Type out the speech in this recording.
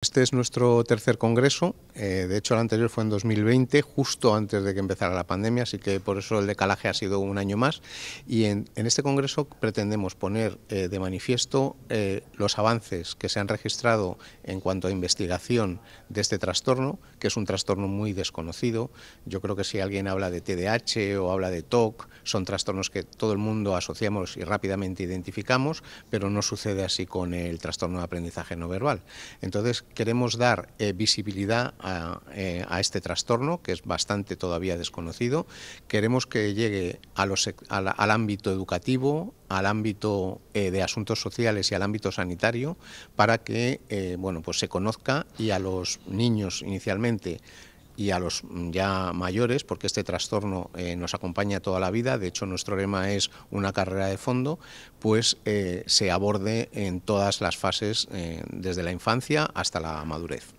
Este es nuestro tercer congreso, eh, de hecho el anterior fue en 2020, justo antes de que empezara la pandemia, así que por eso el decalaje ha sido un año más. Y en, este congreso pretendemos poner eh, de manifiesto eh, los avances que se han registrado en cuanto a investigación de este trastorno, que es un trastorno muy desconocido. Yo creo que si alguien habla de TDAH o habla de TOC, son trastornos que todo el mundo asociamos y rápidamente identificamos, pero no sucede así con el trastorno de aprendizaje no verbal. Entonces, queremos dar eh, visibilidad eh, a, este trastorno, que es bastante todavía desconocido. Queremos que llegue los, al ámbito educativo, al ámbito eh, de asuntos sociales y al ámbito sanitario, para que bueno, pues se conozca y a los niños inicialmente y a los mm, ya mayores, porque este trastorno eh, nos acompaña toda la vida, de hecho nuestro lema es una carrera de fondo, pues eh, se aborde en todas las fases, eh, desde la infancia hasta la madurez.